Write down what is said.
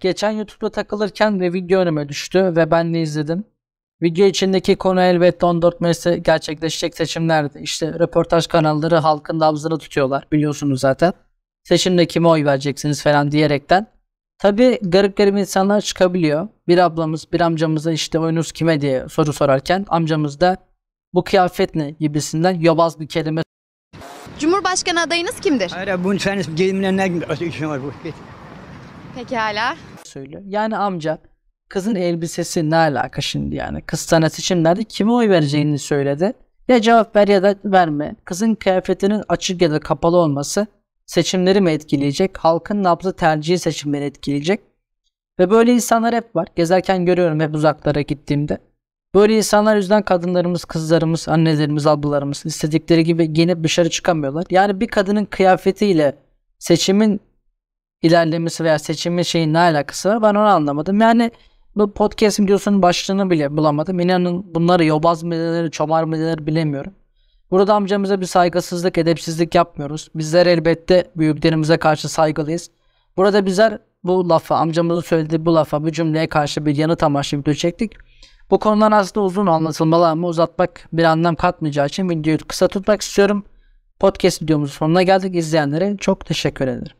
Geçen YouTube'da takılırken ve video önüme düştü ve ben de izledim. Video içindeki konu elbette 14 Mayıs'ta gerçekleşecek seçimlerdi. İşte röportaj kanalları halkın nabzını tutuyorlar biliyorsunuz zaten. Seçimde kime oy vereceksiniz falan diyerekten. Tabi garip garip insanlar çıkabiliyor. Bir ablamız bir amcamıza işte oyunuz kime diye soru sorarken amcamız da bu kıyafet ne gibisinden yobaz bir kelime. Cumhurbaşkanı adayınız kimdir? Hayır bunu sen giyimlerine işin şey var bu. Şey. Pekala söylüyor. Yani amca kızın elbisesi ne alaka şimdi yani? Kız sana seçimlerde kime oy vereceğini söyledi. Ya cevap ver ya da verme. Kızın kıyafetinin açık ya da kapalı olması seçimleri mi etkileyecek? Halkın nabzı tercihi seçimleri etkileyecek. Ve böyle insanlar hep var. Gezerken görüyorum hep uzaklara gittiğimde. Böyle insanlar yüzden kadınlarımız, kızlarımız, annelerimiz, ablalarımız istedikleri gibi giyinip dışarı çıkamıyorlar. Yani bir kadının kıyafetiyle seçimin ilerlemesi veya seçimi şeyin ne alakası var ben onu anlamadım. Yani bu podcast videosunun başlığını bile bulamadım. İnanın bunları yobaz mı denir, çomar mı denir bilemiyorum. Burada amcamıza bir saygısızlık, edepsizlik yapmıyoruz. Bizler elbette büyüklerimize karşı saygılıyız. Burada bizler bu lafa, amcamızın söylediği bu lafa, bu cümleye karşı bir yanıt amaçlı video çektik. Bu konudan aslında uzun anlatılmalı ama uzatmak bir anlam katmayacağı için videoyu kısa tutmak istiyorum. Podcast videomuzun sonuna geldik. İzleyenlere çok teşekkür ederim.